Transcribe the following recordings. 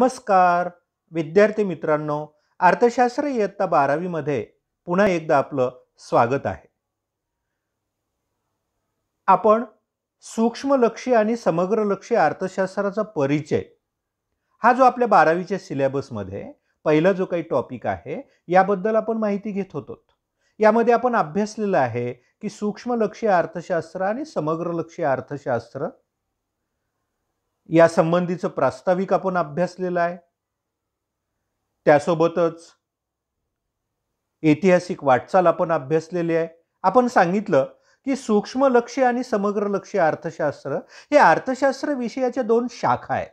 नमस्कार विद्यार्थी मित्रांनो अर्थशास्त्र इयत्ता बारावीमध्ये पुन्हा एकदा आपलं स्वागत आहे आपण सूक्ष्मलक्षी आणि समग्र लक्षी अर्थशास्त्राचा परिचय हा जो आपल्या बारावीच्या सिलेबसमध्ये पहिला जो काही टॉपिक आहे याबद्दल आपण माहिती घेत होतो यामध्ये आपण अभ्यासलेलं आहे की सूक्ष्मलक्षी अर्थशास्त्र आणि समग्र लक्षी अर्थशास्त्र यासंबंधीचं प्रास्ताविक आपण अभ्यासलेलं आहे त्यासोबतच ऐतिहासिक वाटचाल आपण अभ्यासलेली आहे आपण सांगितलं की सूक्ष्म लक्ष आणि समग्र लक्ष अर्थशास्त्र हे अर्थशास्त्र विषयाच्या दोन शाखा आहेत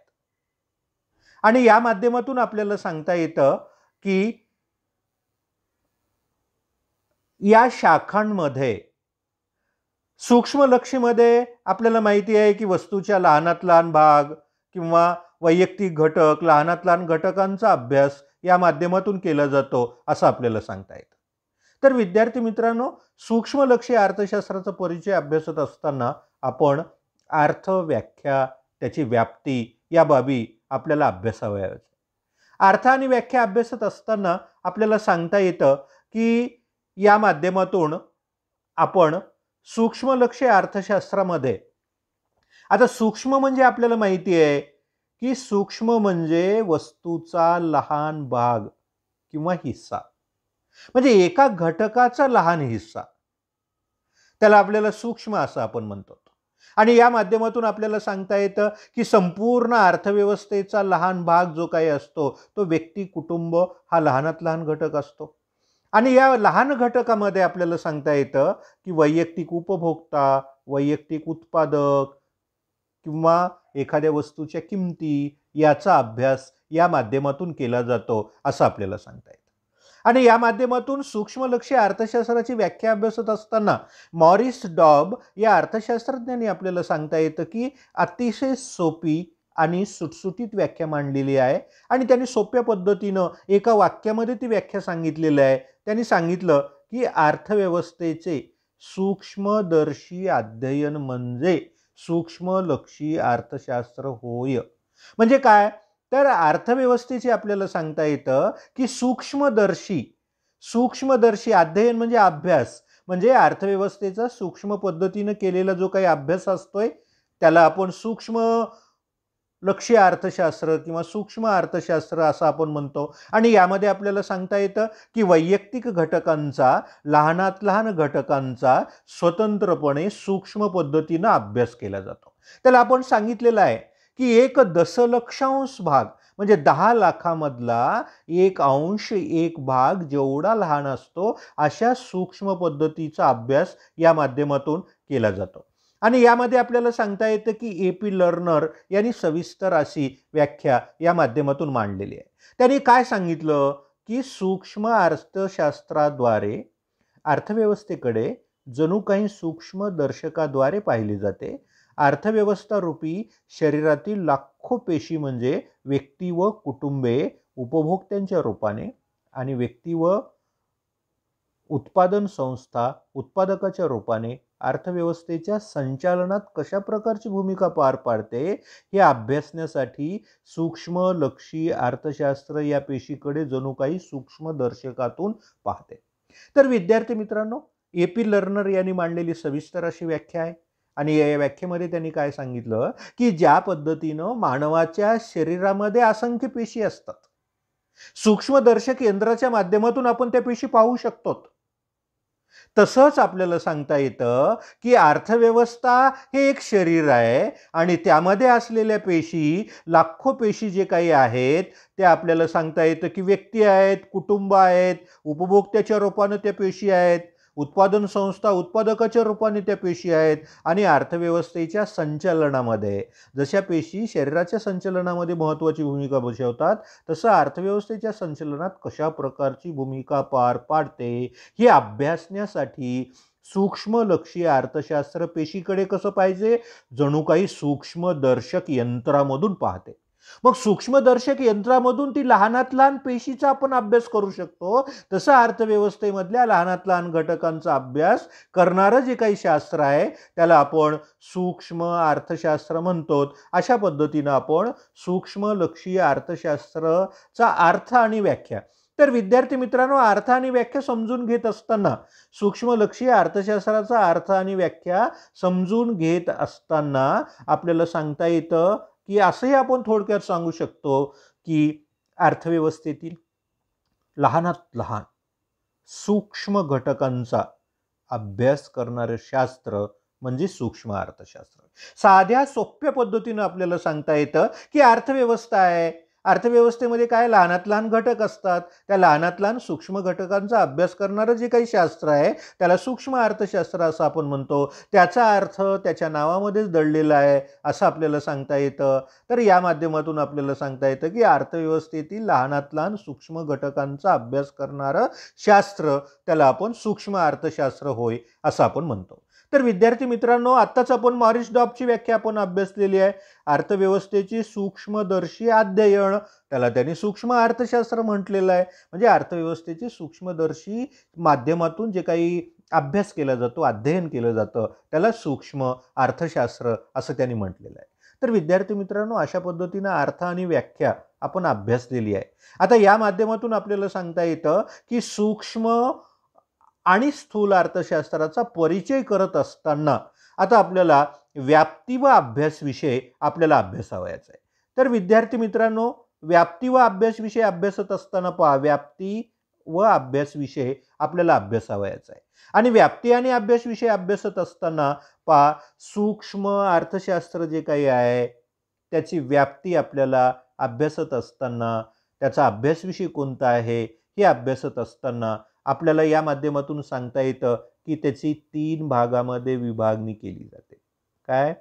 आणि या माध्यमातून आपल्याला सांगता येतं की या शाखांमध्ये सूक्ष्मलक्षीमध्ये आपल्याला माहिती आहे की वस्तूच्या लहानात लहान भाग किंवा वैयक्तिक घटक लहानात लहान घटकांचा अभ्यास या माध्यमातून केला जातो असं आपल्याला सांगता येतं तर विद्यार्थी मित्रांनो सूक्ष्मलक्षी अर्थशास्त्राचा परिचय अभ्यासत असताना आपण अर्थ व्याख्या त्याची व्याप्ती या बाबी आपल्याला अभ्यासावयाच अर्थ आणि व्याख्या अभ्यासत असताना आपल्याला सांगता येतं की या माध्यमातून आपण सूक्ष्म लक्ष्य अर्थशास्त्रामध्ये आता सूक्ष्म म्हणजे आपल्याला माहिती आहे की सूक्ष्म म्हणजे वस्तूचा लहान भाग किंवा हिस्सा म्हणजे एका घटकाचा लहान हिस्सा त्याला आपल्याला सूक्ष्म असं आपण म्हणतो आणि या माध्यमातून आपल्याला सांगता येतं की संपूर्ण अर्थव्यवस्थेचा लहान भाग जो काही असतो तो व्यक्ती कुटुंब हा लहानात लहान घटक असतो आणि या लहान घटकामध्ये आपल्याला सांगता येतं की वैयक्तिक उपभोक्ता वैयक्तिक उत्पादक किंवा एखाद्या वस्तूच्या किमती याचा अभ्यास या माध्यमातून केला जातो असं आपल्याला सांगता येतं आणि या माध्यमातून सूक्ष्मलक्षी अर्थशास्त्राची व्याख्या अभ्यासत असताना मॉरिस डॉब या अर्थशास्त्रज्ञांनी आपल्याला सांगता येतं की अतिशय सोपी आणि सुटसुटीत व्याख्या मांडलेली आहे आणि त्यांनी सोप्या पद्धतीनं एका वाक्यामध्ये ती व्याख्या सांगितलेली आहे त्यांनी सांगितलं की अर्थव्यवस्थेचे सूक्ष्मदर्शी अध्ययन म्हणजे सूक्ष्मलक्षी अर्थशास्त्र होय म्हणजे काय तर अर्थव्यवस्थेची आपल्याला सांगता येतं की सूक्ष्मदर्शी सूक्ष्मदर्शी अध्ययन म्हणजे अभ्यास म्हणजे अर्थव्यवस्थेचा सूक्ष्म पद्धतीनं केलेला जो काही अभ्यास असतोय त्याला आपण सूक्ष्म लक्ष्य अर्थशास्त्र किंवा सूक्ष्म अर्थशास्त्र असं आपण म्हणतो आणि यामध्ये आपल्याला सांगता येतं की वैयक्तिक घटकांचा लहानात लहान घटकांचा स्वतंत्रपणे सूक्ष्म पद्धतीनं अभ्यास केला जातो त्याला आपण सांगितलेलं आहे की एक दशलक्षांश भाग म्हणजे दहा लाखामधला एक अंश एक भाग जेवढा लहान असतो अशा सूक्ष्म पद्धतीचा अभ्यास या माध्यमातून केला जातो आणि यामध्ये आपल्याला सांगता येतं की ए पी लर्नर यांनी सविस्तर अशी व्याख्या या माध्यमातून मांडलेली आहे त्यांनी काय सांगितलं की सूक्ष्म अर्थशास्त्राद्वारे अर्थव्यवस्थेकडे जणू काही सूक्ष्म दर्शकाद्वारे पाहिले जाते अर्थव्यवस्था रूपी शरीरातील लाखो पेशी म्हणजे व्यक्ती व कुटुंबे उपभोक्त्यांच्या रूपाने आणि व्यक्ती व उत्पादन संस्था उत्पादकाच्या रूपाने अर्थव्यवस्थेच्या संचालनात कशा प्रकारची भूमिका पार पाडते हे अभ्यासण्यासाठी सूक्ष्म लक्षी अर्थशास्त्र या पेशीकडे जणू काही सूक्ष्मदर्शकातून पाहते तर विद्यार्थी मित्रांनो ए पी लर्नर यांनी मांडलेली सविस्तर अशी व्याख्या आहे आणि या व्याख्येमध्ये त्यांनी काय सांगितलं की ज्या पद्धतीनं मानवाच्या शरीरामध्ये असंख्य पेशी असतात सूक्ष्मदर्शक यंत्राच्या माध्यमातून आपण त्या पेशी पाहू शकतो तसंच आपल्याला सांगता येतं की अर्थव्यवस्था हे एक शरीर आहे आणि त्यामध्ये असलेल्या पेशी लाखो पेशी जे काही आहेत ते आपल्याला सांगता येतं की व्यक्ती आहेत कुटुंब आहेत उपभोक्त्याच्या रूपानं त्या पेशी आहेत उत्पादन संस्था उत्पादकाच्या रूपाने त्या पेशी आहेत आणि अर्थव्यवस्थेच्या संचालनामध्ये जशा पेशी शरीराच्या संचलनामध्ये महत्त्वाची भूमिका बजावतात तसं अर्थव्यवस्थेच्या संचलनात कशा प्रकारची भूमिका पार पाडते हे अभ्यासण्यासाठी सूक्ष्मलक्षी अर्थशास्त्र पेशीकडे कसं पाहिजे जणू काही सूक्ष्मदर्शक यंत्रामधून पाहते मग सूक्ष्मदर्शक यंत्रामधून ती लहानात लहान पेशीचा आपण अभ्यास करू शकतो तसं अर्थव्यवस्थेमधल्या लहानात लहान घटकांचा अभ्यास करणारं जे काही शास्त्र आहे त्याला आपण सूक्ष्म अर्थशास्त्र म्हणतो अशा पद्धतीनं आपण सूक्ष्म लक्षीय अर्थशास्त्रचा अर्थ आणि व्याख्या तर विद्यार्थी मित्रांनो अर्थ आणि व्याख्या समजून घेत असताना सूक्ष्मलक्षी अर्थशास्त्राचा अर्थ आणि व्याख्या समजून घेत असताना आपल्याला सांगता येतं की असंही आपण थोडक्यात सांगू शकतो की अर्थव्यवस्थेतील लहानात लहान सूक्ष्म घटकांचा अभ्यास करणारं शास्त्र म्हणजे सूक्ष्म अर्थशास्त्र साध्या सोप्या पद्धतीनं आपल्याला सांगता येतं की अर्थव्यवस्था आहे अर्थव्यवस्थेमध्ये काय लहानात लहान घटक असतात त्या लहानात लहान सूक्ष्म घटकांचा अभ्यास करणारं जे काही शास्त्र आहे त्याला सूक्ष्म अर्थशास्त्र असं आपण म्हणतो त्याचा अर्थ त्याच्या नावामध्येच दडलेला आहे असं आपल्याला सांगता येतं तर या माध्यमातून आपल्याला सांगता येतं की अर्थव्यवस्थेतील लहानात लहान सूक्ष्म घटकांचा अभ्यास करणारं शास्त्र त्याला आपण सूक्ष्म अर्थशास्त्र होय असं आपण म्हणतो तर विद्यार्थी मित्रांनो आत्ताच आपण मॉरिस डॉबची व्याख्या आपण अभ्यासलेली आहे अर्थव्यवस्थेची सूक्ष्मदर्शी अध्ययन त्याला त्यांनी सूक्ष्म अर्थशास्त्र म्हटलेलं आहे म्हणजे अर्थव्यवस्थेची सूक्ष्मदर्शी माध्यमातून जे काही अभ्यास केला जातो अध्ययन केलं जातं त्याला सूक्ष्म अर्थशास्त्र असं त्यांनी म्हटलेलं आहे तर विद्यार्थी मित्रांनो अशा पद्धतीनं अर्थ आणि व्याख्या आपण अभ्यासलेली आहे आता या माध्यमातून आपल्याला सांगता येतं की सूक्ष्म आणि स्थूल अर्थशास्त्राचा परिचय करत असताना आता आपल्याला व्याप्ती व विषय आपल्याला अभ्यासावायचा आहे तर विद्यार्थी मित्रांनो व्याप्ती व विषय अभ्यासत असताना पहा व्याप्ती व विषय आपल्याला अभ्यासावयाचा आहे आणि व्याप्ती आणि विषय अभ्यासत असताना पहा सूक्ष्म अर्थशास्त्र जे काही आहे त्याची व्याप्ती आपल्याला अभ्यासत असताना त्याचा विषय कोणता आहे हे अभ्यासत असताना आपल्याला या माध्यमातून सांगता येतं की त्याची तीन भागामध्ये विभागणी केली जाते काय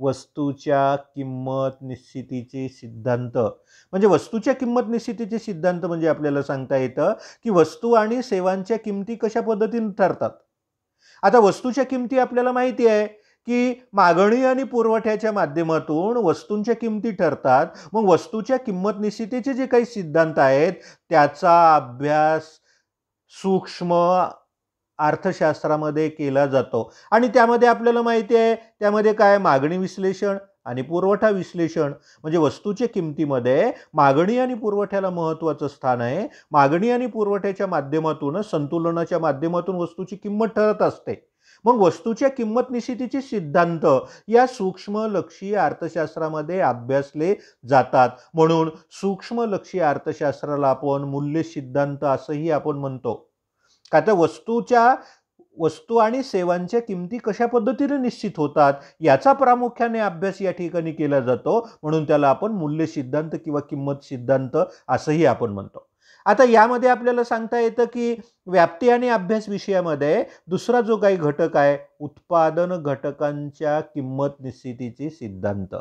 वस्तूच्या किंमत निश्चितीचे सिद्धांत म्हणजे वस्तूच्या किंमत निश्चितीचे सिद्धांत म्हणजे आपल्याला सांगता येतं की वस्तू आणि सेवांच्या किमती कशा पद्धतीने ठरतात आता वस्तूच्या किमती आपल्याला माहिती आहे की मागणी आणि पुरवठ्याच्या माध्यमातून वस्तूंच्या किमती ठरतात मग वस्तूच्या किंमत निश्चितीचे जे काही सिद्धांत आहेत त्याचा अभ्यास सूक्ष्म अर्थशास्त्रामध्ये केला जातो आणि त्यामध्ये आपल्याला माहिती आहे त्यामध्ये काय मागणी विश्लेषण आणि पुरवठा विश्लेषण म्हणजे वस्तूच्या किमतीमध्ये मागणी आणि पुरवठ्याला महत्त्वाचं स्थान आहे मागणी आणि पुरवठ्याच्या माध्यमातून संतुलनाच्या माध्यमातून वस्तूची किंमत ठरत असते मग वस्तूच्या किंमत निश्चितीचे सिद्धांत या सूक्ष्मलक्षी अर्थशास्त्रामध्ये अभ्यासले जातात म्हणून सूक्ष्मलक्षी अर्थशास्त्राला आपण मूल्य सिद्धांत असंही आपण म्हणतो का तर वस्तूच्या वस्तू आणि सेवांच्या किमती कशा पद्धतीने निश्चित होतात याचा प्रामुख्याने अभ्यास या ठिकाणी केला जातो म्हणून त्याला आपण मूल्य सिद्धांत किंवा किंमत सिद्धांत असंही आपण म्हणतो आता यामध्ये आपल्याला सांगता येतं की व्याप्ती आणि अभ्यास विषयामध्ये दुसरा जो काही घटक आहे उत्पादन घटकांच्या किंमत निश्चितीची सिद्धांत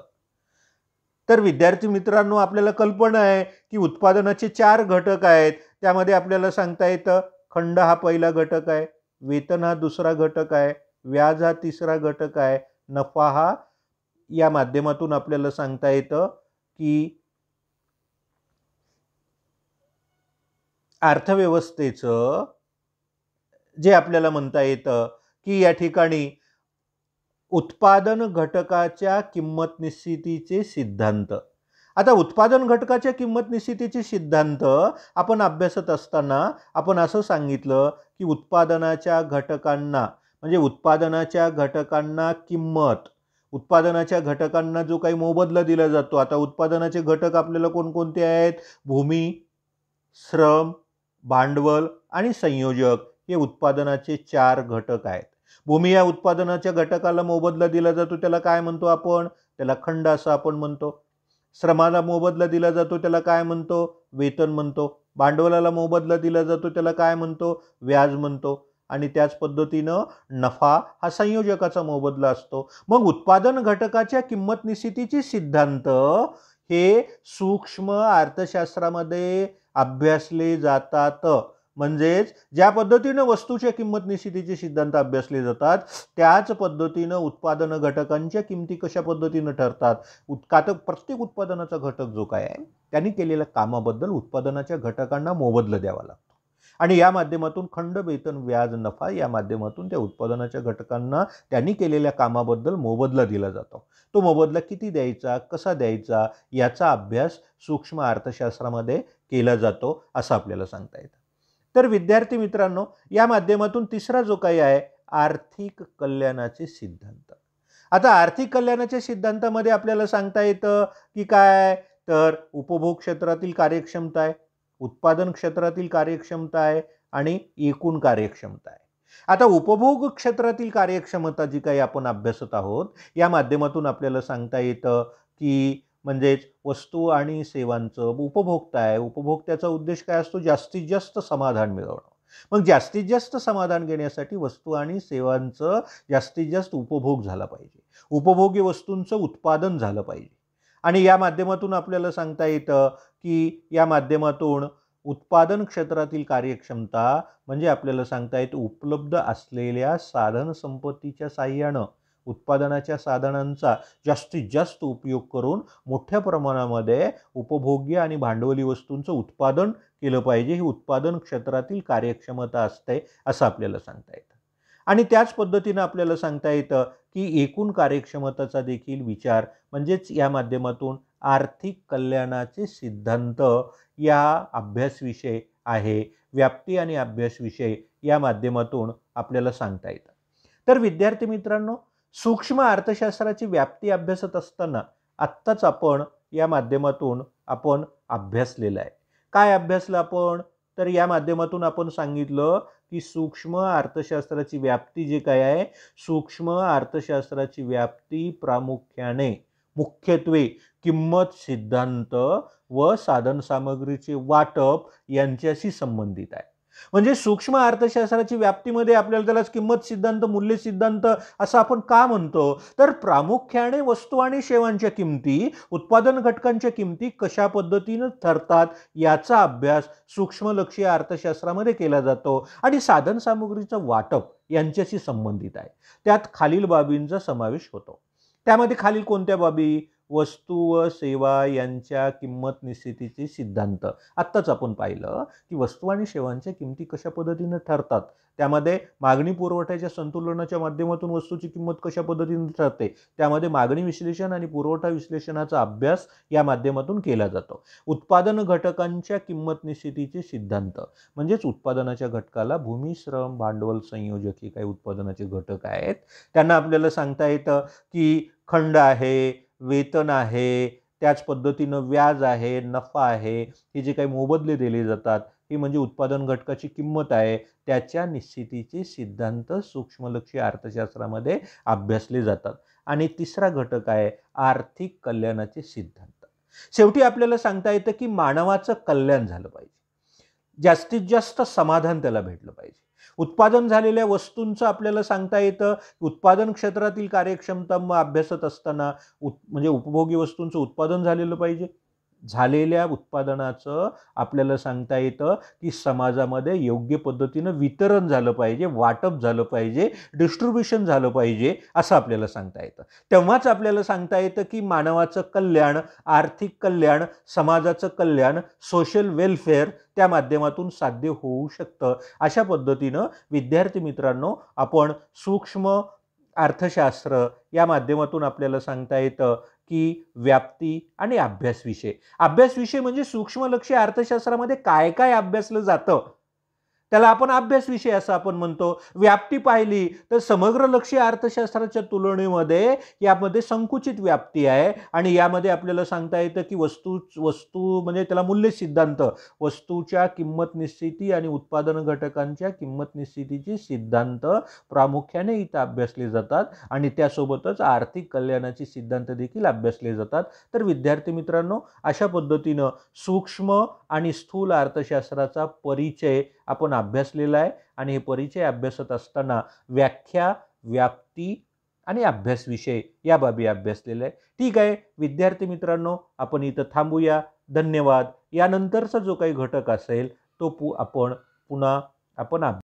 तर विद्यार्थी मित्रांनो आपल्याला कल्पना आहे की उत्पादनाचे चार घटक आहेत त्यामध्ये आपल्याला सांगता येतं खंड हा पहिला घटक आहे वेतन हा दुसरा घटक आहे व्याज हा तिसरा घटक आहे नफा हा या माध्यमातून आपल्याला सांगता येतं की अर्थव्यवस्थेचं जे आपल्याला म्हणता येतं की या ठिकाणी उत्पादन घटकाच्या किंमत निश्चितीचे सिद्धांत आता उत्पादन घटकाच्या किंमत निश्चितीचे सिद्धांत आपण अभ्यासत असताना आपण असं सांगितलं की उत्पादनाच्या घटकांना म्हणजे उत्पादनाच्या घटकांना किंमत उत्पादनाच्या घटकांना जो काही मोबदला दिला जातो आता उत्पादनाचे घटक आपल्याला कोणकोणते आहेत भूमी श्रम भांडवल आणि संयोजक हे उत्पादनाचे चार घटक आहेत भूमी या उत्पादनाच्या घटकाला मोबदला दिला जातो त्याला काय म्हणतो आपण त्याला खंड असं आपण म्हणतो श्रमाला मोबदला दिला जातो त्याला काय म्हणतो वेतन म्हणतो भांडवलाला मोबदला दिला जातो त्याला काय म्हणतो व्याज म्हणतो आणि त्याच पद्धतीनं नफा हा संयोजकाचा मोबदला असतो मग उत्पादन घटकाच्या किंमत निश्चितीचे सिद्धांत हे सूक्ष्म अर्थशास्त्रामध्ये अभ्यासले जातात म्हणजेच ज्या पद्धतीनं वस्तूच्या किंमत निश्चितीचे सिद्धांत अभ्यासले जातात त्याच पद्धतीनं उत्पादन घटकांच्या किमती कशा पद्धतीनं ठरतात उत्कातक प्रत्येक उत्पादनाचा घटक जो काय आहे त्यांनी केलेल्या कामाबद्दल उत्पादनाच्या घटकांना मोबदलं द्यावा लागतो आणि या माध्यमातून खंड वेतन व्याज नफा या माध्यमातून त्या उत्पादनाच्या घटकांना त्यांनी केलेल्या कामाबद्दल मोबदला दिला जातो तो मोबदला किती द्यायचा कसा द्यायचा याचा अभ्यास सूक्ष्म अर्थशास्त्रामध्ये केला जातो असं आपल्याला सांगता येतं तर विद्यार्थी मित्रांनो या माध्यमातून तिसरा जो काही आहे आर्थिक कल्याणाचे सिद्धांत आता आर्थिक कल्याणाच्या सिद्धांतामध्ये आपल्याला सांगता येतं की काय तर उपभोग क्षेत्रातील कार्यक्षमता आहे उत्पादन क्षेत्रातील कार्यक्षमता आहे आणि एकूण कार्यक्षमता आहे आता उपभोग क्षेत्रातील कार्यक्षमता जी काही आपण अभ्यासत आहोत या माध्यमातून आपल्याला सांगता येतं की म्हणजेच वस्तू आणि सेवांचं उपभोक्ता आहे उपभोक्त्याचा उद्देश काय असतो जास्तीत जास्त समाधान मिळवणं मग जास्तीत जास्त समाधान घेण्यासाठी वस्तू आणि सेवांचं जास्तीत जास्त उपभोग झाला पाहिजे उपभोगी वस्तूंचं उत्पादन झालं पाहिजे आणि या माध्यमातून आपल्याला सांगता येतं की या माध्यमातून उत्पादन क्षेत्रातील कार्यक्षमता म्हणजे आपल्याला सांगता येत उपलब्ध असलेल्या साधनसंपत्तीच्या साह्यानं उत्पादनाच्या साधनांचा जास्तीत जास्त उपयोग करून मोठ्या प्रमाणामध्ये उपभोग्य आणि भांडवली वस्तूंचं उत्पादन केलं पाहिजे ही उत्पादन क्षेत्रातील कार्यक्षमता असते असं आपल्याला सांगता येतं आणि त्याच पद्धतीनं आपल्याला सांगता येतं की एकूण कार्यक्षमतेचा देखील विचार म्हणजेच या माध्यमातून आर्थिक कल्याणाचे सिद्धांत या विषय आहे व्याप्ती आणि विषय या माध्यमातून आपल्याला सांगता येतं तर विद्यार्थी मित्रांनो सूक्ष्म अर्थशास्त्राची व्याप्ती अभ्यासत असताना आत्ताच आपण या माध्यमातून आपण अभ्यासलेला आहे काय अभ्यासलं आपण तर या माध्यमातून आपण सांगितलं की सूक्ष्म अर्थशास्त्राची व्याप्ती जे काय आहे सूक्ष्म अर्थशास्त्राची व्याप्ती प्रामुख्याने मुख्यत्वे किंमत सिद्धांत व साधनसामग्रीचे वाटप यांच्याशी संबंधित आहे म्हणजे सूक्ष्म अर्थशास्त्राची व्याप्तीमध्ये आपल्याला त्याला किंमत सिद्धांत मूल्य सिद्धांत असं आपण का म्हणतो तर प्रामुख्याने वस्तू आणि सेवांच्या किमती उत्पादन घटकांच्या किमती कशा पद्धतीनं ठरतात याचा अभ्यास सूक्ष्मलक्षीय अर्थशास्त्रामध्ये केला जातो आणि सामग्रीचं वाटप यांच्याशी संबंधित आहे त्यात खालील बाबींचा समावेश होतो त्यामध्ये खालील कोणत्या बाबी वस्तू व सेवा यांच्या किंमत निश्चितीचे सिद्धांत आत्ताच आपण पाहिलं की वस्तू आणि सेवांच्या किमती कशा पद्धतीने ठरतात त्यामध्ये मागणी पुरवठ्याच्या संतुलनाच्या माध्यमातून वस्तूची किंमत कशा पद्धतीने ठरते त्यामध्ये मागणी विश्लेषण आणि पुरवठा विश्लेषणाचा अभ्यास या माध्यमातून केला जातो उत्पादन घटकांच्या किंमत निश्चितीचे सिद्धांत म्हणजेच उत्पादनाच्या घटकाला भूमी श्रम भांडवल संयोजक हे काही उत्पादनाचे घटक आहेत त्यांना आपल्याला सांगता येतं की खंड आहे वेतन आहे त्याच पद्धतीनं व्याज आहे नफा आहे हे जे काही मोबदले दिले जातात ही म्हणजे उत्पादन घटकाची किंमत आहे त्याच्या निश्चितीचे सिद्धांत सूक्ष्मलक्षी अर्थशास्त्रामध्ये अभ्यासले जातात आणि तिसरा घटक आहे आर्थिक कल्याणाचे सिद्धांत शेवटी आपल्याला सांगता येतं की मानवाचं कल्याण झालं पाहिजे जास्तीत जास्त समाधान त्याला भेटलं पाहिजे उत्पादन झालेल्या वस्तूंचं आपल्याला सांगता येतं उत्पादन क्षेत्रातील कार्यक्षमता मग अभ्यासत असताना उत् म्हणजे उपभोगी वस्तूंचं उत्पादन झालेलं पाहिजे झालेल्या उत्पादनाचं आपल्याला सांगता येतं की समाजामध्ये योग्य पद्धतीनं वितरण झालं पाहिजे वाटप झालं पाहिजे डिस्ट्रीब्युशन झालं पाहिजे असं आपल्याला सांगता येतं तेव्हाच आपल्याला सांगता येतं की मानवाचं कल्याण आर्थिक कल्याण समाजाचं कल्याण सोशल वेलफेअर त्या माध्यमातून साध्य होऊ शकतं अशा पद्धतीनं विद्यार्थी मित्रांनो आपण सूक्ष्म अर्थशास्त्र या माध्यमातून आपल्याला सांगता येतं की व्याप्ती आणि अभ्यास विषय अभ्यास विषय म्हणजे सूक्ष्म लक्ष अर्थशास्त्रामध्ये काय काय अभ्यासलं जातं त्याला आपण अभ्यास विषय असं आपण म्हणतो व्याप्ती पाहिली तर समग्र लक्षी अर्थशास्त्राच्या तुलनेमध्ये यामध्ये संकुचित व्याप्ती आहे आणि यामध्ये आपल्याला सांगता येतं की वस्तू वस्तू म्हणजे त्याला मूल्य सिद्धांत वस्तूच्या किंमत निश्चिती आणि उत्पादन घटकांच्या किंमत निश्चितीची सिद्धांत प्रामुख्याने इथं अभ्यासले जातात आणि त्यासोबतच आर्थिक कल्याणाचे सिद्धांत देखील अभ्यासले जातात तर विद्यार्थी मित्रांनो अशा पद्धतीनं सूक्ष्म आणि स्थूल अर्थशास्त्राचा परिचय आपण अभ्यासलेलं आहे आणि हे परिचय अभ्यासत असताना व्याख्या व्याप्ती आणि अभ्यास विषय या बाबी अभ्यासलेलं आहे ठीक आहे विद्यार्थी मित्रांनो आपण इथं थांबूया धन्यवाद यानंतरचा जो काही घटक असेल तो पु आपण पुन्हा आपण अभ्यास